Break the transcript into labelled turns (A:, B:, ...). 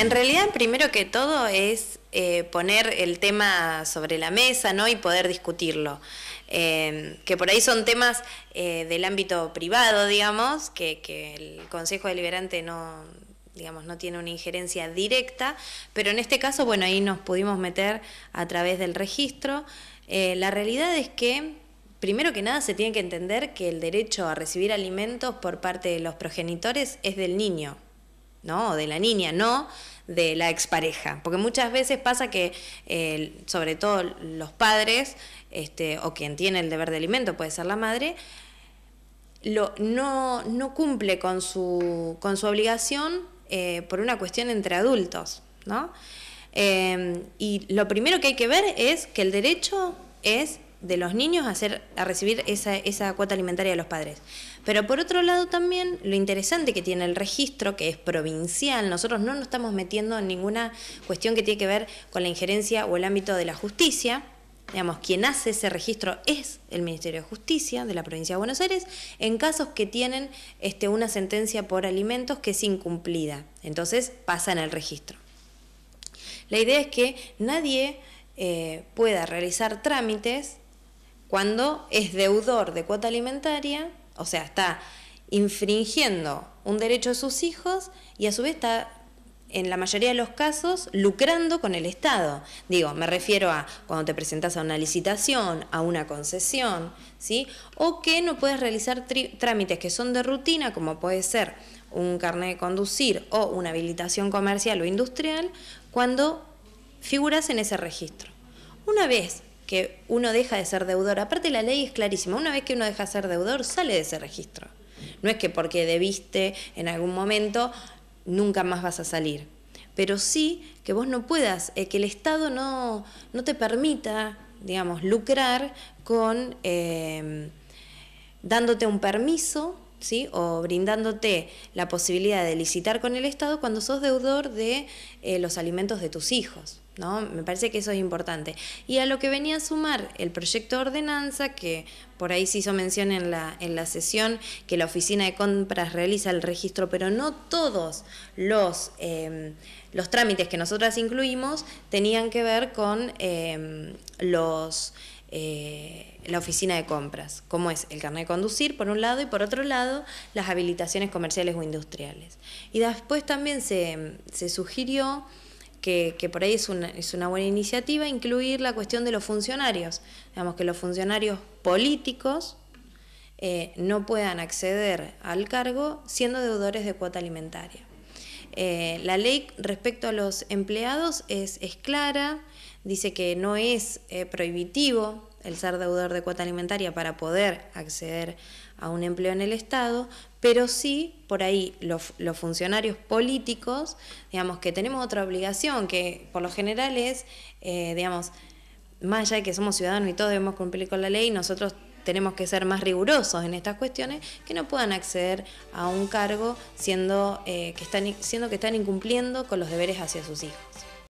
A: En realidad, primero que todo es eh, poner el tema sobre la mesa ¿no? y poder discutirlo. Em, que por ahí son temas eh, del ámbito privado, digamos, que, el Consejo Deliberante no, digamos, no tiene una injerencia directa, pero en este caso, bueno, ahí nos pudimos meter a través del registro. Eh, la realidad es que, primero que nada, se tiene que entender que el derecho a recibir alimentos por parte de los progenitores es del niño. ¿no? O de la niña, no de la expareja. Porque muchas veces pasa que, eh, sobre todo los padres, este, o quien tiene el deber de alimento, puede ser la madre, lo, no, no cumple con su, con su obligación eh, por una cuestión entre adultos, ¿no? Eh, y lo primero que hay que ver es que el derecho es de los niños a, recibir esa, cuota alimentaria de los padres. Pero por otro lado también lo interesante que tiene el registro, que es provincial, nosotros no nos estamos metiendo en ninguna cuestión que tiene que ver con la injerencia o el ámbito de la justicia. Digamos, quien hace ese registro es el Ministerio de Justicia de la provincia de Buenos Aires en casos que tienen este, una sentencia por alimentos que es incumplida. Entonces pasa en el registro. La idea es que nadie eh, pueda realizar trámites cuando es deudor de cuota alimentaria, o sea, está infringiendo un derecho de sus hijos y a su vez está en la mayoría de los casos, lucrando con el Estado. Digo, me refiero a cuando te presentas a una licitación, a una concesión, ¿sí? O que no puedes realizar trámites que son de rutina, como puede ser un carnet de conducir o una habilitación comercial o industrial, cuando figuras en ese registro. Una vez que uno deja de ser deudor. Aparte la ley es clarísima, una vez que uno deja de ser deudor, sale de ese registro. No es que porque debiste en algún momento, nunca más vas a salir. Pero sí que vos no puedas, eh, que el Estado no, te permita, digamos, lucrar con em, dándote un permiso ¿sí? o brindándote la posibilidad de licitar con el Estado cuando sos deudor de eh, los alimentos de tus hijos. Me parece que eso es importante. Y a lo que venía a sumar el proyecto de ordenanza, que por ahí se hizo mención en la, en la sesión, que la oficina de compras realiza el registro, pero no todos los, em, los trámites que nosotras incluimos tenían que ver con em, los... Eh, la oficina de compras, como es el carnet de conducir por un lado y por otro lado las habilitaciones comerciales o industriales. Y después también se, se sugirió que, por ahí es una, buena iniciativa, incluir la cuestión de los funcionarios. Digamos que los funcionarios políticos eh, no puedan acceder al cargo siendo deudores de cuota alimentaria. Eh, la ley respecto a los empleados es, clara, dice que no es eh, prohibitivo el ser deudor de cuota alimentaria para poder acceder a un empleo en el Estado, pero sí por ahí los, funcionarios políticos, digamos, que tenemos otra obligación, que por lo general es, eh, digamos, más allá de que somos ciudadanos y todos debemos cumplir con la ley, nosotros tenemos que ser más rigurosos en estas cuestiones, que no puedan acceder a un cargo siendo, eh, que, están, siendo que están incumpliendo con los deberes hacia sus hijos.